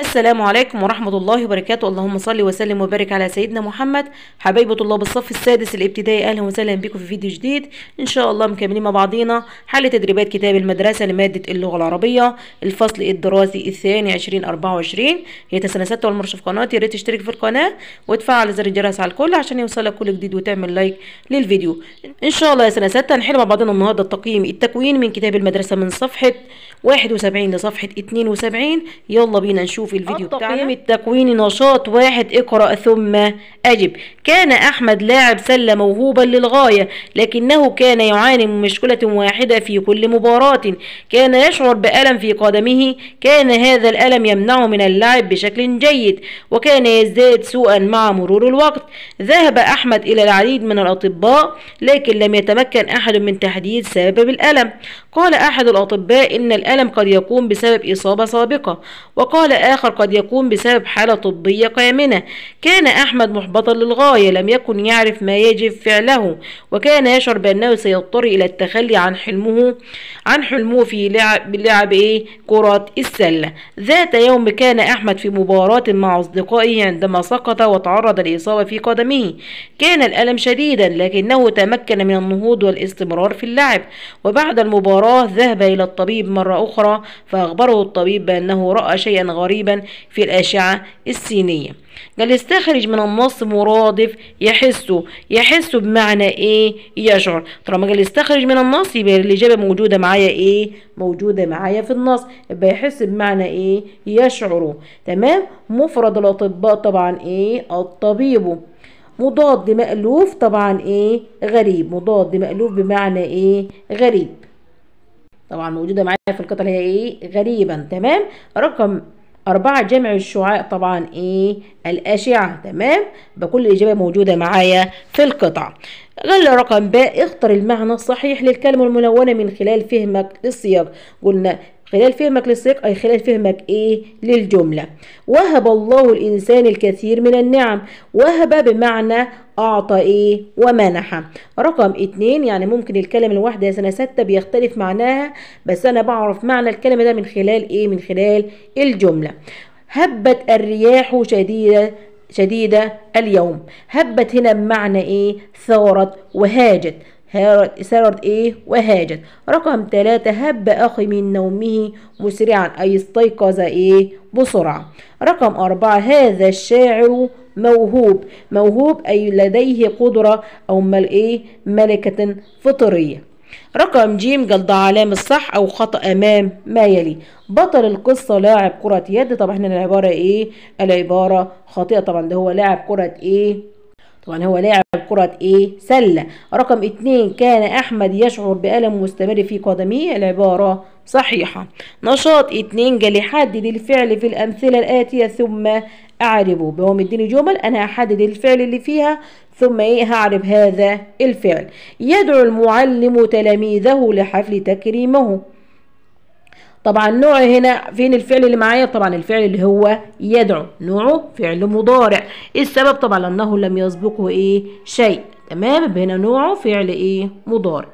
السلام عليكم ورحمة الله وبركاته اللهم صل وسلم وبارك على سيدنا محمد حبايب طلاب الصف السادس الابتدائي أهلا وسهلا بكم في فيديو جديد إن شاء الله مكملين مع بعضينا حل تدريبات كتاب المدرسة لمادة اللغة العربية الفصل الدراسي الثاني 2024 هي سنة 6 والمرشف قناتي يا ريت تشترك في القناة وتفعل زر الجرس على الكل عشان يوصلك كل جديد وتعمل لايك للفيديو إن شاء الله يا سنة ستة هنحل مع بعضنا النهاردة التقييم التكوين من كتاب المدرسة من صفحة 71 لصفحة 72 يلا بينا نشوف في الفيديو بتاعنا التكويني نشاط واحد اقرأ ثم أجب كان أحمد لاعب سلة موهوبا للغاية لكنه كان يعاني من مشكلة واحدة في كل مباراة كان يشعر بألم في قدمه كان هذا الألم يمنعه من اللعب بشكل جيد وكان يزداد سوءا مع مرور الوقت ذهب أحمد إلى العديد من الأطباء لكن لم يتمكن أحد من تحديد سبب الألم قال أحد الأطباء إن الألم قد يكون بسبب إصابة سابقة وقال آخر الآخر قد يكون بسبب حالة طبية قامنة كان أحمد محبطا للغاية لم يكن يعرف ما يجب فعله وكان يشعر بأنه سيضطر إلى التخلي عن حلمه عن حلمه في لعب, لعب إيه كرة السلة ذات يوم كان أحمد في مباراة مع أصدقائه عندما سقط وتعرض لإصابة في قدمه كان الألم شديدا لكنه تمكن من النهوض والاستمرار في اللعب وبعد المباراة ذهب إلى الطبيب مرة أخرى فأخبره الطبيب بأنه رأى شيئا غريبا تقريبا في الأشعة السينية قال يستخرج من النص مرادف يحس يحس بمعنى ايه يشعر ما قال يستخرج من النص يبقى الاجابه موجوده معايا ايه موجوده معايا في النص يبقى يحس بمعنى ايه يشعر تمام مفرد الاطباء طبعا ايه الطبيب مضاد مألوف طبعا ايه غريب مضاد مألوف بمعنى ايه غريب طبعا موجوده معايا في القطعه هي ايه غريبا تمام رقم أربعة جمع الشعاع طبعا إيه الأشعة تمام بكل كل الإجابة موجودة معايا في القطعة قال رقم ب اختر المعنى الصحيح للكلمة الملونة من خلال فهمك للسياق قلنا خلال فهمك للسياق أي خلال فهمك إيه للجملة وهب الله الإنسان الكثير من النعم وهب بمعنى أعطى إيه ومنح رقم اتنين يعني ممكن الكلمة الواحدة يا سنة ستة بيختلف معناها بس أنا بعرف معنى الكلمة ده من خلال إيه من خلال الجملة هبت الرياح شديدة شديدة اليوم هبت هنا بمعنى إيه ثارت وهاجت سارد إيه وهاجت رقم ثلاثة هب أخي من نومه مسرعا أي استيقظ إيه بسرعة رقم أربعة هذا الشاعر موهوب موهوب أي لديه قدرة أو مل إيه ملكة فطرية رقم جيم جلد علامة الصح أو خطأ أمام ما يلي بطل القصة لاعب كرة يد طبعا هنا العبارة إيه العبارة خاطئة طبعا ده هو لاعب كرة إيه طبعا هو لاعب كرة ايه سلة رقم اتنين كان احمد يشعر بألم مستمر في قدميه العبارة صحيحة نشاط اتنين جالي حدد الفعل في الأمثلة الآتية ثم أعربه بهم اديني جمل أنا احدد الفعل اللي فيها ثم ايه هعرب هذا الفعل يدعو المعلم تلاميذه لحفل تكريمه طبعا نوع هنا فين الفعل اللي معايا طبعا الفعل اللي هو يدعو نوعه فعل مضارع إيه السبب طبعا أنه لم يسبقه إيه شيء تمام هنا نوعه فعل إيه مضارع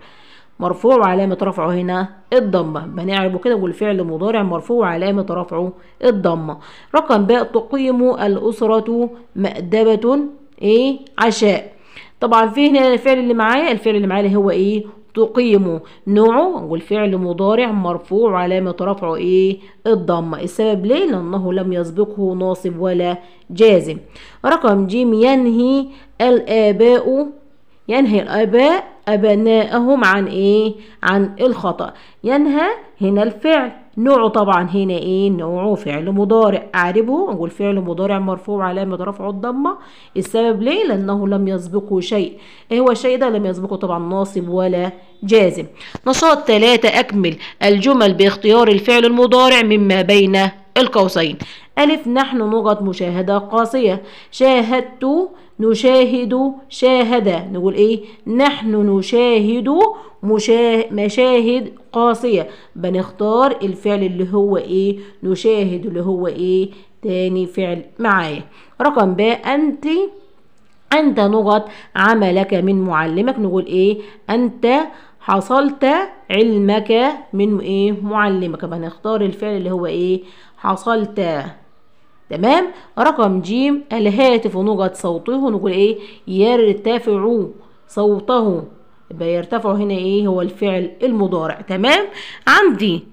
مرفوع وعلامة رفعه هنا الضمة بنعربه كده نقول فعل مضارع مرفوع وعلامة رفعه الضمة رقم باء تقيم الأسرة مأدبة إيه عشاء طبعا في هنا الفعل اللي معايا الفعل اللي معايا هو ايه تقيم نوعه والفعل مضارع مرفوع وعلامة رفعه ايه الضمة السبب ليه لأنه لم يسبقه ناصب ولا جازم رقم جيم ينهي الآباء ينهي الآباء أبناءهم عن ايه عن الخطأ ينهى هنا الفعل نوعه طبعا هنا ايه نوعه فعل مضارع اعربه نقول فعل مضارع مرفوع علامه رفعه الضمه السبب ليه لانه لم يسبقه شيء ايه هو الشيء ده لم يسبقه طبعا ناصب ولا جازم نشاط ثلاثة اكمل الجمل باختيار الفعل المضارع مما بين القوسين ألف نحن نقط مشاهدة قاسية شاهدت نشاهد شاهد نقول إيه نحن نشاهد مشاهد قاسية بنختار الفعل اللي هو ايه نشاهد اللي هو ايه تاني فعل معايا رقم ب أنت أنت نقط عملك من معلمك نقول إيه أنت حصلت علمك من إيه معلمك بنختار الفعل اللي هو إيه حصلت تمام رقم ج الهاتف نقط صوته نقول إيه يرتفع صوته يبقى يرتفع هنا ايه هو الفعل المضارع تمام عندي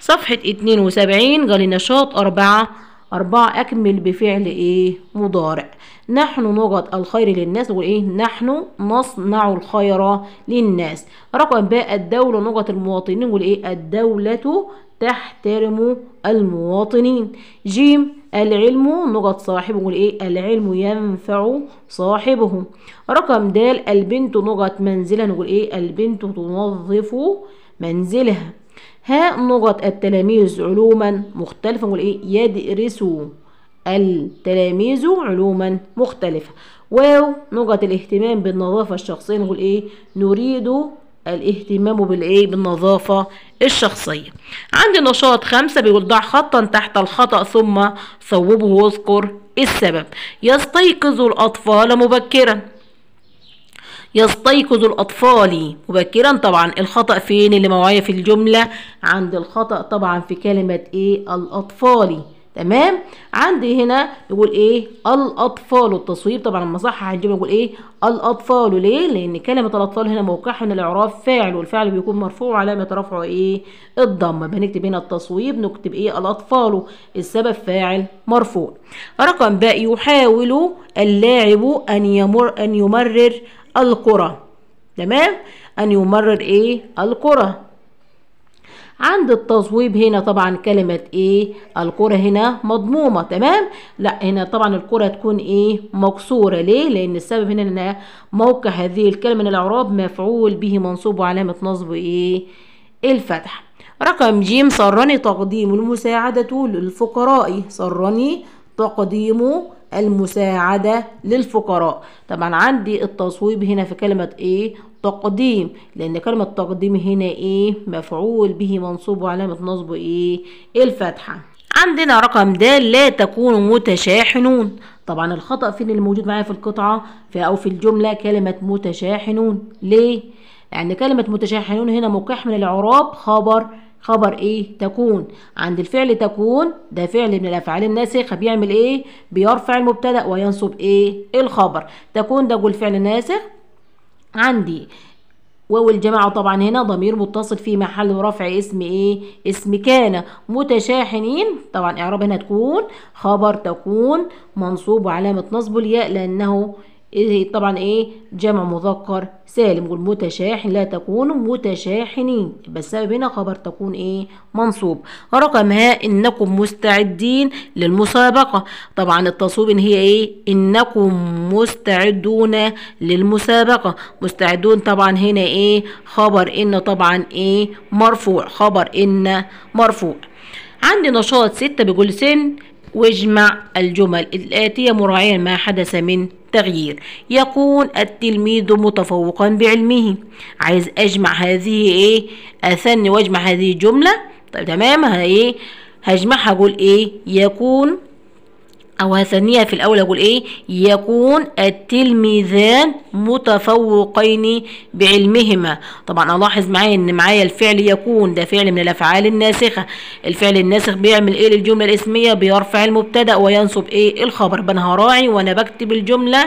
صفحة اتنين وسبعين قال نشاط أربعة أربعة أكمل بفعل إيه مضارع نحن نجد الخير للناس وإيه نحن نصنع الخير للناس رقم باء الدولة نجد المواطنين والإيه الدولة تحترم المواطنين جيم العلم نقط صاحبه ايه العلم ينفع صاحبه رقم د البنت نقط منزلها نقول ايه البنت تنظف منزلها ها نقط التلاميذ علوما مختلفة نقول ايه يدرس التلاميذ علوما مختلفة واو نقط الاهتمام بالنظافة الشخصية نقول ايه نريد الاهتمام بالايه بالنظافه الشخصيه عند نشاط خمسة بيقول ضع خطا تحت الخطا ثم صوبه واذكر السبب يستيقظ الاطفال مبكرا يستيقظ الأطفال مبكرا طبعا الخطأ فين اللي معايا في الجملة عند الخطأ طبعا في كلمة إيه الأطفال تمام عندي هنا يقول ايه الاطفال التصويب طبعا لما صح هنجيب يقول ايه الاطفال ليه لان كلمه الاطفال هنا موقعها من الاعراب فاعل والفعل بيكون مرفوع علامه رفعه ايه الضمه بنكتب هنا التصويب نكتب ايه الاطفال السبب فاعل مرفوع رقم ب يحاول اللاعب ان يمر ان يمرر الكره تمام ان يمرر ايه الكره عند التصويب هنا طبعا كلمة ايه الكرة هنا مضمومة تمام لا هنا طبعا الكرة تكون ايه مكسورة ليه لان السبب هنا ان موقع هذه الكلمة من الاعراب مفعول به منصوب وعلامة نصب ايه الفتح رقم جيم سرني تقديم المساعدة للفقراء سرني تقديم المساعدة للفقراء طبعا عندي التصويب هنا في كلمة ايه تقديم لان كلمه تقديم هنا ايه مفعول به منصوب وعلامه نصبه ايه الفتحه عندنا رقم د لا تكون متشاحنون طبعا الخطا فين اللي موجود معايا في القطعه في او في الجمله كلمه متشاحنون ليه لان يعني كلمه متشاحنون هنا مقح من العراب خبر خبر ايه تكون عند الفعل تكون ده فعل من الافعال الناسخه بيعمل ايه بيرفع المبتدا وينصب ايه الخبر تكون ده قول فعل ناسخ عندي واو الجماعة طبعا هنا ضمير متصل في محل رفع اسم ايه اسم كان متشاحنين طبعا اعراب هنا تكون خبر تكون منصوب وعلامة نصبه الياء لانه إيه طبعا ايه جمع مذكر سالم والمتشاحن لا تكون متشاحنين بسبب هنا خبر تكون ايه منصوب رقم ها انكم مستعدين للمسابقة طبعا التصويب ان هي ايه انكم مستعدون للمسابقة مستعدون طبعا هنا ايه خبر ان طبعا ايه مرفوع خبر ان مرفوع عندي نشاط ستة سن واجمع الجمل الآتية مراعيا ما حدث من التغيير يكون التلميذ متفوقا بعلمه عايز اجمع هذه ايه اثني واجمع هذه الجمله طيب تمام ايه هجمعها اقول ايه يكون او هثنيها في الاول اقول ايه يكون التلميذان متفوقين بعلمهما طبعا الاحظ معايا ان معايا الفعل يكون ده فعل من الافعال الناسخه الفعل الناسخ بيعمل ايه للجمله الاسميه بيرفع المبتدا وينصب ايه الخبر بنها راعي وانا بكتب الجمله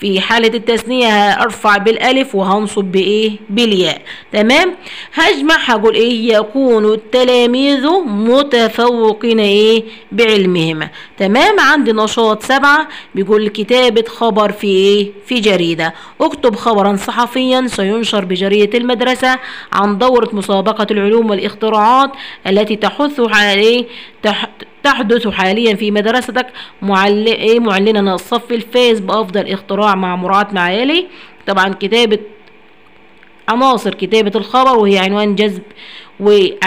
في حالة التثنية هرفع بالالف وهنصب بايه بالياء تمام هجمع هقول ايه يكون التلاميذ متفوقين ايه بعلمهما تمام عندي نشاط سبعة بيقول كتابة خبر في ايه في جريدة اكتب خبرا صحفيا سينشر بجريدة المدرسة عن دورة مسابقة العلوم والاختراعات التي تحث على ايه تحدث حاليا في مدرستك إيه، معلنا الصف الفائز بأفضل اختراع مع مراعاة معالي طبعا كتابة عناصر كتابة الخبر وهي عنوان جذب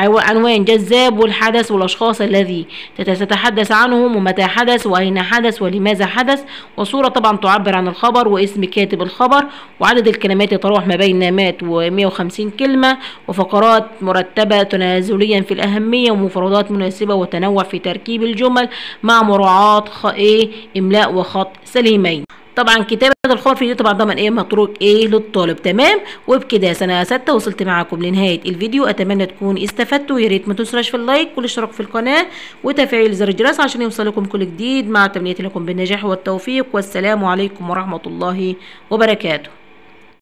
وعنوان جذاب والحدث والأشخاص الذي ستتحدث عنهم ومتى حدث وأين حدث ولماذا حدث وصورة طبعا تعبر عن الخبر واسم كاتب الخبر وعدد الكلمات يتراوح ما بين مئة و 150 كلمة وفقرات مرتبة تنازليا في الأهمية ومفردات مناسبة وتنوع في تركيب الجمل مع مراعاة إيه إملاء وخط سليمين طبعا كتابه في اليوتيوب طبعا ضمن ايه متروك ايه للطالب تمام وبكده سنه سته وصلت معاكم لنهايه الفيديو اتمنى تكون استفدتوا يا ريت ما تنسوش في اللايك والاشتراك في القناه وتفعيل زر الجرس عشان يوصلكم كل جديد مع تمنيتي لكم بالنجاح والتوفيق والسلام عليكم ورحمه الله وبركاته